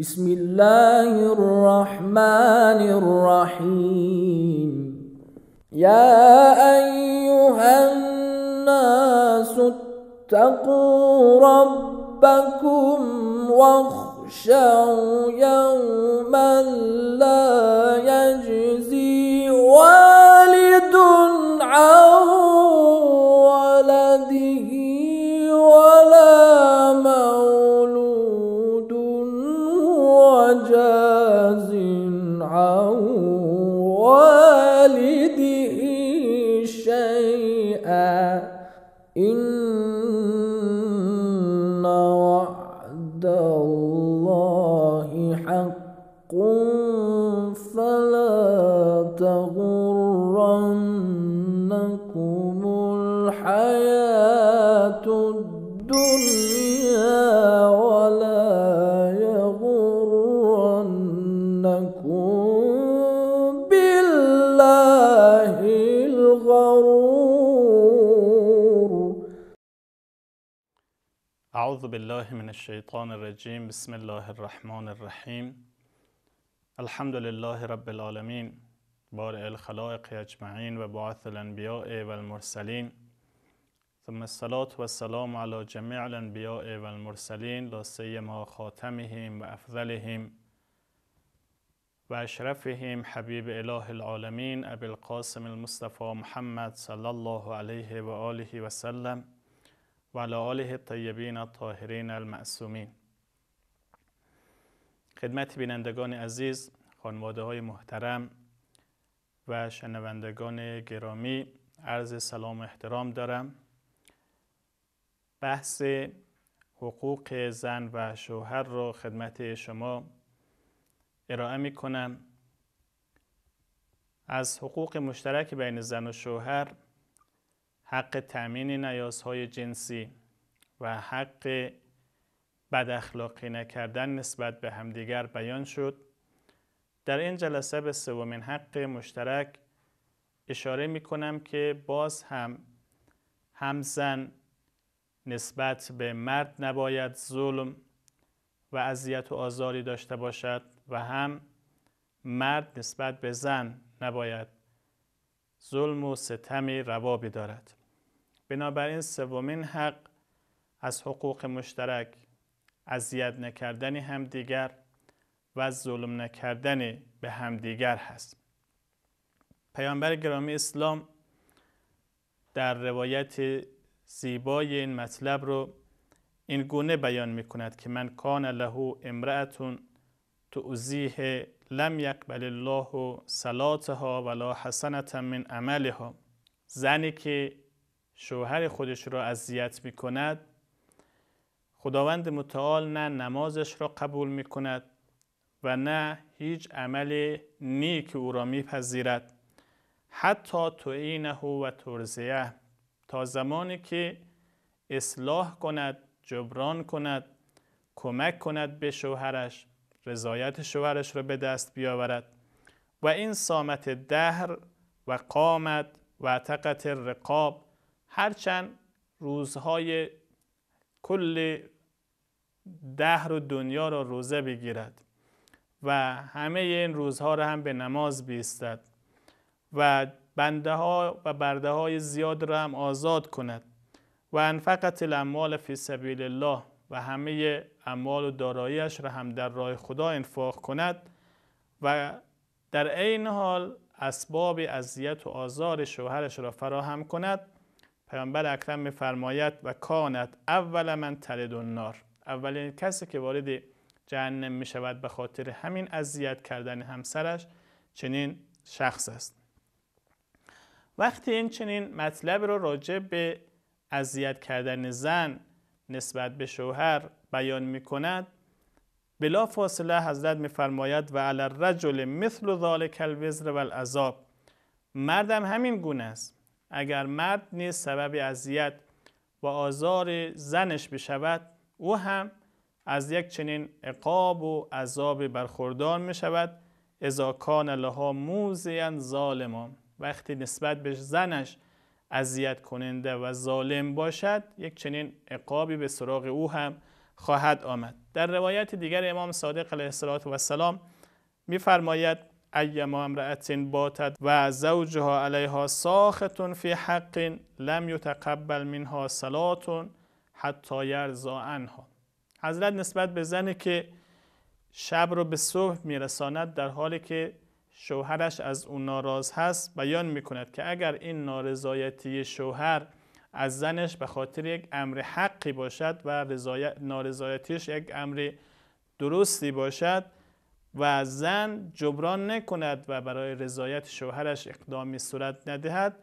بسم الله الرحمن الرحيم يا أيها الناس اتقوا ربكم واخشوا يوما لا يجزي والد والي أعوذ بالله من الشيطان الرجيم بسم الله الرحمن الرحيم الحمد لله رب العالمين بارئ الخلائق أجمعين وبعث الأنبياء والمرسلين ثم الصلاة والسلام على جميع الأنبياء والمرسلين لا سيما خاتمهم وأفضلهم وأشرفهم حبيب إله العالمين أبي القاسم المصطفى محمد صلى الله عليه وآله وسلم و آله الطیبین الطاهرین المعصومین خدمت بینندگان عزیز خانواده های محترم و شنوندگان گرامی عرض سلام و احترام دارم بحث حقوق زن و شوهر را خدمت شما ارائه می کنم از حقوق مشترک بین زن و شوهر حق تامین نیازهای جنسی و حق بد اخلاقی نکردن نسبت به همدیگر بیان شد در این جلسه به سومین حق مشترک اشاره می کنم که باز هم همزن نسبت به مرد نباید ظلم و اذیت و آزاری داشته باشد و هم مرد نسبت به زن نباید ظلم و ستمی روا دارد بنابراین سومین حق از حقوق مشترک اذیت نکردن همدیگر و ظلم نکردن به همدیگر هست پیامبر گرامی اسلام در روایت زیبای این مطلب رو این گونه بیان می کند که من کان له امرأتون توزیه لم یقبل الله صلاتها ولا حسنت من عملها زنی که شوهر خودش را اذیت می کند خداوند متعال نه نمازش را قبول می کند و نه هیچ عمل نیک او را میپذیرد حتی تعینه و ترزیه تا زمانی که اصلاح کند جبران کند کمک کند به شوهرش رضایت شوهرش را به دست بیاورد و این سامت دهر و قامت و عطقت رقاب هرچند روزهای کل دهر رو دنیا را روزه بگیرد و همه این روزها را هم به نماز بیستد و بنده ها و برده های زیاد را هم آزاد کند و انفقت الاموال فی سبیل الله و همه اموال و داراییش را هم در راه خدا انفاق کند و در عین حال اسباب اذیت و آزار شوهرش را فراهم کند پیامبر اکرم میفرماید و کانت اول من تلد النار اولین کسی که وارد جهنم می شود به خاطر همین اذیت کردن همسرش چنین شخص است وقتی این چنین مطلب رو راجع به اذیت کردن زن نسبت به شوهر بیان می کند بلا فاصله حضرت میفرماید و علی الرجل مثل ذالک الوزر والعذاب مردم همین گونه است اگر مرد نیست سبب اذیت و آزار زنش بشود او هم از یک چنین عقاب و عذاب برخوردار می شود اذا کان لها موزین ظالما وقتی نسبت به زنش اذیت کننده و ظالم باشد یک چنین عقابی به سراغ او هم خواهد آمد در روایت دیگر امام صادق علیه السلام فرماید، ایما امرأت باتت و زوجها علیها ساختون فی حق لم یتقبل منها صلاتون حتی یرزا عنها حضرت نسبت به زنی که شب رو به صبح میرساند در حالی که شوهرش از او ناراض هست بیان میکند که اگر این نارضایتی شوهر از زنش به خاطر یک امر حقی باشد و نارضایتیش یک امر درستی باشد و زن جبران نکند و برای رضایت شوهرش اقدامی صورت ندهد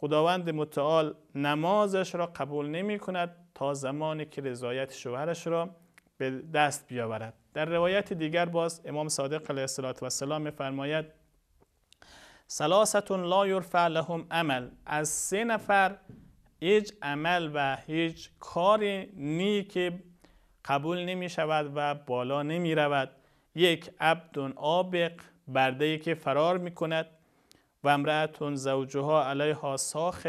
خداوند متعال نمازش را قبول نمی کند تا زمانی که رضایت شوهرش را به دست بیاورد در روایت دیگر باز امام صادق علیه السلام میفرماید سلاستون لا یرفع لهم عمل از سه نفر هیچ عمل و هیچ کاری نی که قبول نمی شود و بالا نمی رود یک عبد آبق برده که فرار می کند و امرأتون زوجها علیها ساخت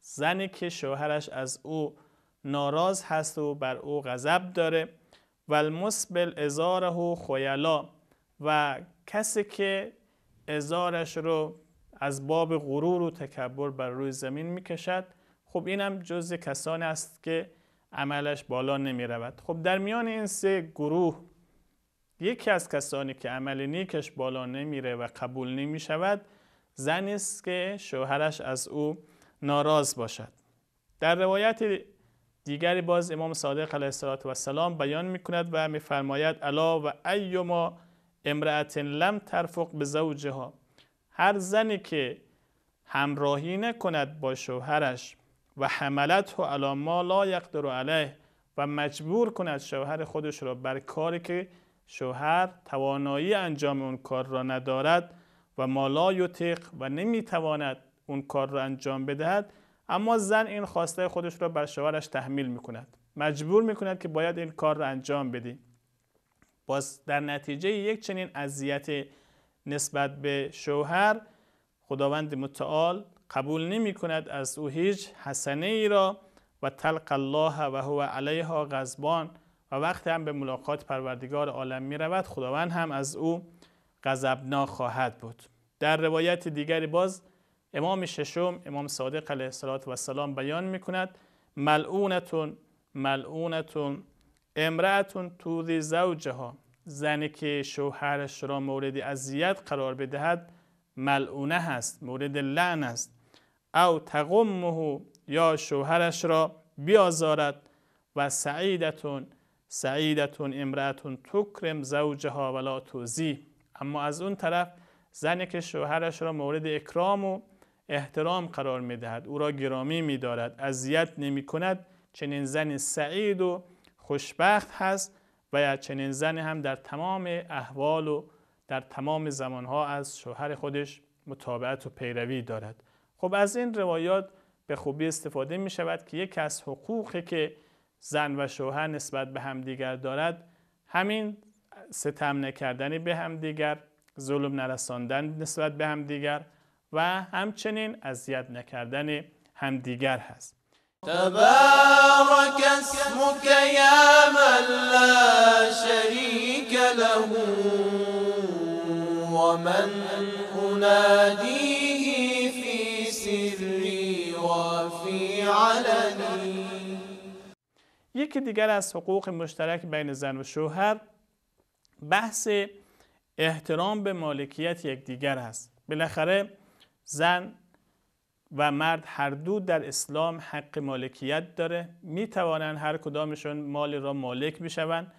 زنی که شوهرش از او ناراض هست و بر او غضب داره و المسبل ازاره و خویلا و کسی که ازارش رو از باب غرور و تکبر بر روی زمین میکشد خب اینم جز کسانی است که عملش بالا نمی رود خب در میان این سه گروه یکی از کسانی که عمل نیکش بالا نمیره و قبول نمی شود زنی است که شوهرش از او ناراض باشد در روایت دیگری باز امام صادق علیه السلام بیان می کند و میفرماید الا و ایما امرأت لم ترفق به زوجها هر زنی که همراهی نکند با شوهرش و حملت و علاما ما لا یقدر علیه و مجبور کند شوهر خودش را بر کاری که شوهر توانایی انجام اون کار را ندارد و مالا یوتق و نمیتواند اون کار را انجام بدهد اما زن این خواسته خودش را بر شوهرش تحمیل میکند مجبور میکند که باید این کار را انجام بدی باز در نتیجه یک چنین اذیت نسبت به شوهر خداوند متعال قبول نمی کند از او هیچ حسنه ای را و تلق الله و هو علیها غضبان و وقتی هم به ملاقات پروردگار عالم می رود خداوند هم از او غضبناک خواهد بود در روایت دیگری باز امام ششم امام صادق علیه السلام بیان می کند ملعونتون ملعونتون امرأتون زوجه زوجها زنی که شوهرش را مورد اذیت قرار بدهد ملعونه هست مورد لعن است او تقمه یا شوهرش را بیازارد و سعیدتون سعیدتون امراتون تکرم زوجها ولا توزی اما از اون طرف زنی که شوهرش را مورد اکرام و احترام قرار میدهد او را گرامی میدارد اذیت نمی کند چنین زن سعید و خوشبخت هست و چنین زن هم در تمام احوال و در تمام زمانها از شوهر خودش متابعت و پیروی دارد خب از این روایات به خوبی استفاده می شود که یکی از حقوقی که زن و شوهر نسبت به همدیگر دارد همین ستم نکردنی به همدیگر ظلم نرساندن نسبت به همدیگر و همچنین اذیت نکردن همدیگر هست تبارک اسمک یا من لا شریک له ومن فی فی و فی علنی یکی دیگر از حقوق مشترک بین زن و شوهر بحث احترام به مالکیت یک دیگر است بالاخره زن و مرد هر دو در اسلام حق مالکیت داره می توانند هر کدامشون مالی را مالک بشوند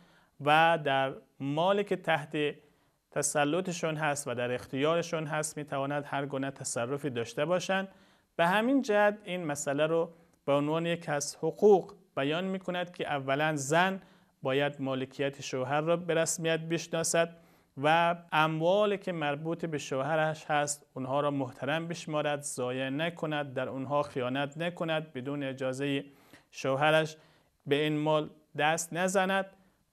و در مالی که تحت تسلطشون هست و در اختیارشون هست می توانند هر گونه تصرفی داشته باشند به همین جد این مسئله رو به عنوان یک از حقوق بیان می کند که اولا زن باید مالکیت شوهر را به رسمیت بشناسد و اموالی که مربوط به شوهرش هست اونها را محترم بشمارد ضایع نکند در اونها خیانت نکند بدون اجازه شوهرش به این مال دست نزند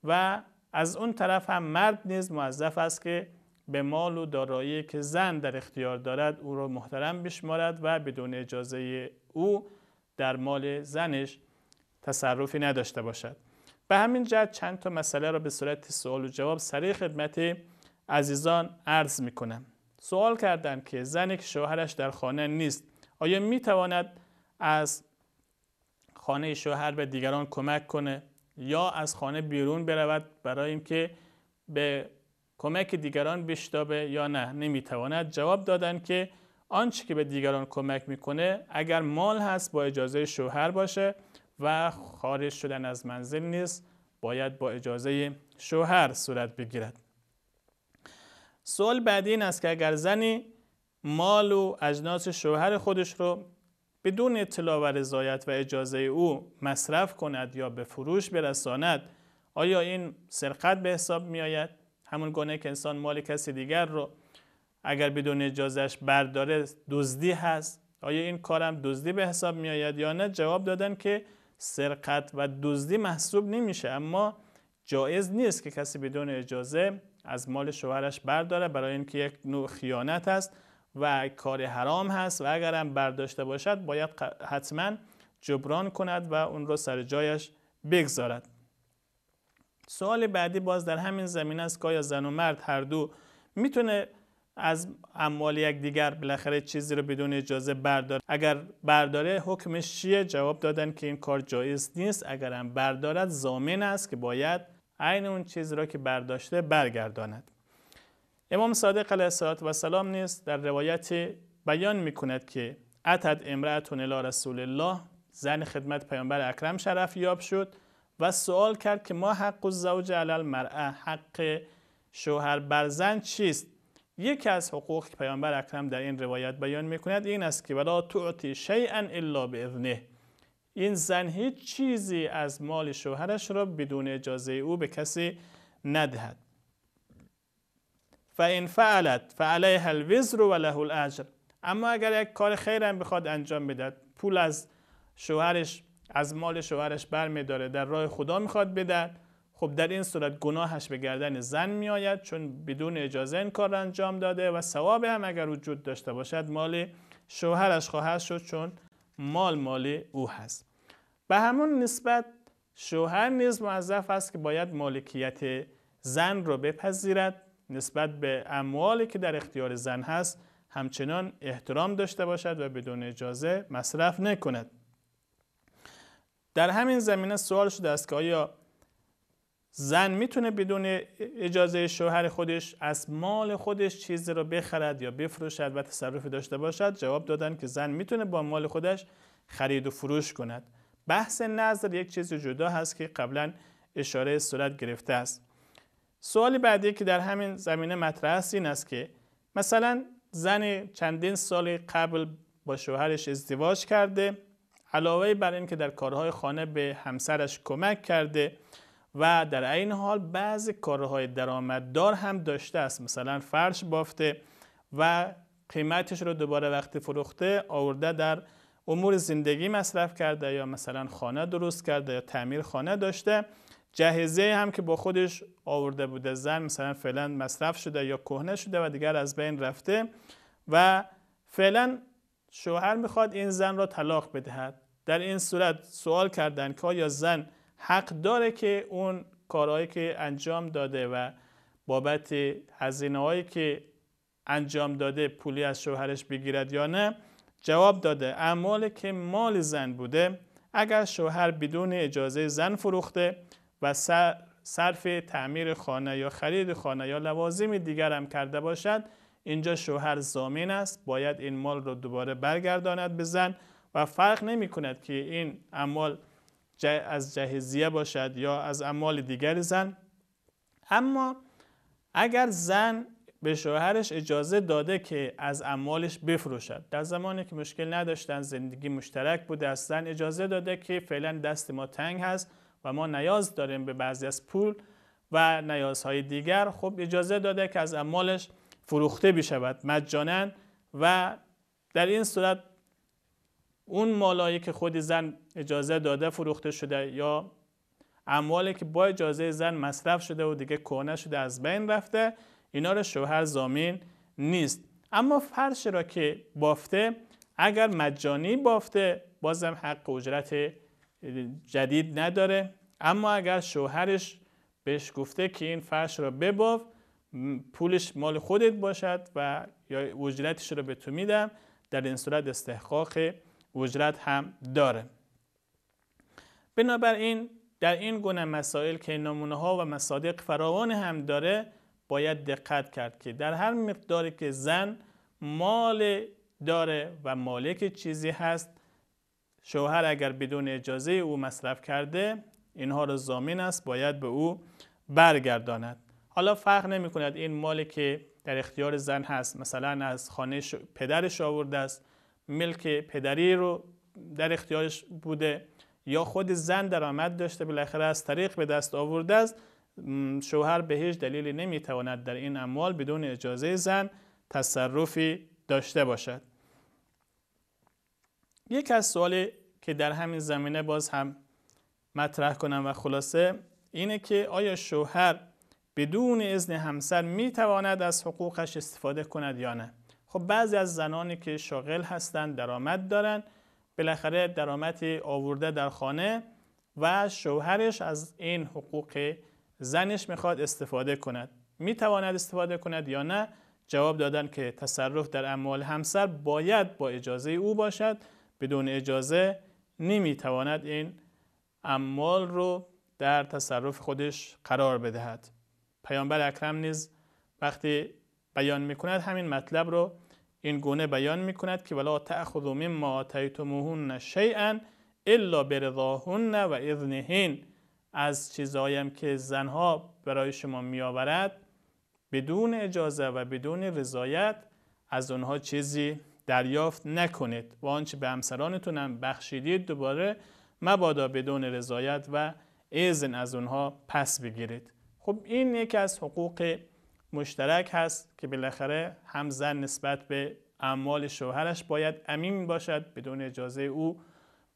و از اون طرف هم مرد نیز موظف است که به مال و دارایی که زن در اختیار دارد او را محترم بشمارد و بدون اجازه او در مال زنش تصرفی نداشته باشد به همین جهت چند تا مسئله را به صورت سوال و جواب سریع خدمت عزیزان عرض می کنم سوال کردند که زنی که شوهرش در خانه نیست آیا می تواند از خانه شوهر به دیگران کمک کنه یا از خانه بیرون برود برای اینکه به کمک دیگران بشتابه یا نه نمیتواند جواب دادن که آنچه که به دیگران کمک میکنه اگر مال هست با اجازه شوهر باشه و خارج شدن از منزل نیست باید با اجازه شوهر صورت بگیرد سوال بعدی این است که اگر زنی مال و اجناس شوهر خودش رو بدون اطلاع و رضایت و اجازه او مصرف کند یا به فروش برساند آیا این سرقت به حساب می آید؟ همون گونه که انسان مال کسی دیگر رو اگر بدون اجازهش برداره دزدی هست آیا این کارم دزدی به حساب می آید یا نه جواب دادن که سرقت و دزدی محسوب نمیشه اما جایز نیست که کسی بدون اجازه از مال شوهرش برداره برای اینکه یک نوع خیانت است و کار حرام هست و اگر هم برداشته باشد باید حتما جبران کند و اون را سر جایش بگذارد سوال بعدی باز در همین زمینه است که آیا زن و مرد هر دو میتونه از اموال یک دیگر بالاخره چیزی رو بدون اجازه بردار اگر برداره حکمش چیه جواب دادن که این کار جایز نیست اگر هم بردارد زامن است که باید عین اون چیز را که برداشته برگرداند امام صادق علیه السلام نیست در روایت بیان می کند که اتد امرأتون الی رسول الله زن خدمت پیامبر اکرم شرف یاب شد و سوال کرد که ما حق الزوج علی المرأه حق شوهر بر زن چیست یکی از حقوق که پیامبر اکرم در این روایت بیان میکند این است که ولا تعطی شیئا الا باذنه این زن هیچ چیزی از مال شوهرش را بدون اجازه او به کسی ندهد فان فعلت فعلیها الوزر و الاجر اما اگر یک کار خیر هم بخواد انجام بدهد پول از شوهرش از مال شوهرش برمیداره در راه خدا میخواد بدهد خب در این صورت گناهش به گردن زن می آید چون بدون اجازه این کار انجام داده و ثواب هم اگر وجود داشته باشد مال شوهرش خواهد شد چون مال مال او هست به همون نسبت شوهر نیز موظف است که باید مالکیت زن را بپذیرد نسبت به اموالی که در اختیار زن هست همچنان احترام داشته باشد و بدون اجازه مصرف نکند در همین زمینه سوال شده است که آیا زن میتونه بدون اجازه شوهر خودش از مال خودش چیزی را بخرد یا بفروشد و تصرفی داشته باشد جواب دادن که زن میتونه با مال خودش خرید و فروش کند بحث نظر یک چیز جدا هست که قبلا اشاره صورت گرفته است سوال بعدی که در همین زمینه مطرح است این است که مثلا زن چندین سال قبل با شوهرش ازدواج کرده علاوه بر اینکه در کارهای خانه به همسرش کمک کرده و در این حال بعض کارهای درآمددار هم داشته است مثلا فرش بافته و قیمتش رو دوباره وقتی فروخته آورده در امور زندگی مصرف کرده یا مثلا خانه درست کرده یا تعمیر خانه داشته جهزه هم که با خودش آورده بوده زن مثلا فعلا مصرف شده یا کهنه شده و دیگر از بین رفته و فعلا شوهر میخواد این زن را طلاق بدهد در این صورت سوال کردن که آیا زن حق داره که اون کارهایی که انجام داده و بابت هزینه هایی که انجام داده پولی از شوهرش بگیرد یا نه جواب داده اعمالی که مال زن بوده اگر شوهر بدون اجازه زن فروخته و صرف تعمیر خانه یا خرید خانه یا لوازم دیگر هم کرده باشد اینجا شوهر زامین است باید این مال را دوباره برگرداند به زن و فرق نمی کند که این اعمال از جهزیه باشد یا از اعمال دیگر زن اما اگر زن به شوهرش اجازه داده که از اموالش بفروشد در زمانی که مشکل نداشتن زندگی مشترک بوده از زن اجازه داده که فعلا دست ما تنگ هست و ما نیاز داریم به بعضی از پول و نیازهای دیگر خب اجازه داده که از اموالش فروخته بشود مجانن و در این صورت اون مالایی که خود زن اجازه داده فروخته شده یا اموالی که با اجازه زن مصرف شده و دیگه کهنه شده از بین رفته اینا رو شوهر زامین نیست اما فرش را که بافته اگر مجانی بافته بازم حق اجرت جدید نداره اما اگر شوهرش بهش گفته که این فرش را بباف پولش مال خودت باشد و یا اجرتش را به تو میدم در این صورت استحقاق اجرت هم داره بنابراین در این گونه مسائل که نمونه ها و مصادیق فراوان هم داره باید دقت کرد که در هر مقداری که زن مال داره و مالک چیزی هست شوهر اگر بدون اجازه او مصرف کرده اینها را زامین است باید به او برگرداند حالا فرق نمی کند این مالی که در اختیار زن هست مثلا از خانه پدرش آورده است ملک پدری رو در اختیارش بوده یا خود زن درآمد داشته بالاخره از طریق به دست آورده است شوهر به هیچ دلیلی نمیتواند در این اموال بدون اجازه زن تصرفی داشته باشد یک از سوالی که در همین زمینه باز هم مطرح کنم و خلاصه اینه که آیا شوهر بدون اذن همسر میتواند از حقوقش استفاده کند یا نه خب بعضی از زنانی که شاغل هستند درآمد دارند بالاخره درآمدی آورده در خانه و شوهرش از این حقوق زنش میخواد استفاده کند میتواند استفاده کند یا نه جواب دادن که تصرف در اموال همسر باید با اجازه او باشد بدون اجازه نمیتواند این اموال رو در تصرف خودش قرار بدهد پیامبر اکرم نیز وقتی بیان میکند همین مطلب رو این گونه بیان میکند که ولا من مما آتیتموهن شیئا الا برضاهن و اذنهن از چیزهایم که زنها برای شما میآورد بدون اجازه و بدون رضایت از آنها چیزی دریافت نکنید و آنچه به همسرانتونم بخشیدید دوباره مبادا بدون رضایت و اذن از اونها پس بگیرید خب این یکی از حقوق مشترک هست که بالاخره هم زن نسبت به اموال شوهرش باید امین باشد بدون اجازه او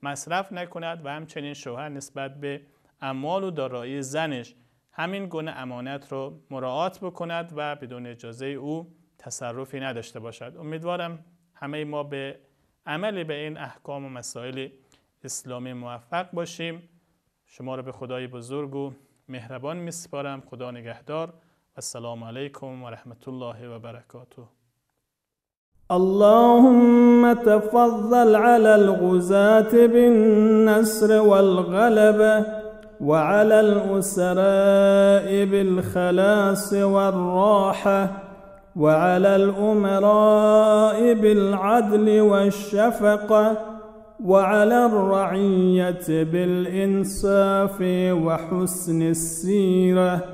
مصرف نکند و همچنین شوهر نسبت به اموال و دارایی زنش همین گونه امانت رو مراعات بکند و بدون اجازه او تصرفی نداشته باشد امیدوارم همه ما به عمل به این احکام و مسائل اسلامی موفق باشیم شما را به خدای بزرگ و مهربان میسپارم خدا نگهدار السلام عليكم ورحمة الله وبركاته اللهم تفضل على الغزاة بالنصر والغلبة وعلى الأسراء بالخلاص والراحة وعلى الأمراء بالعدل والشفقة وعلى الرعية بالإنصاف وحسن السيره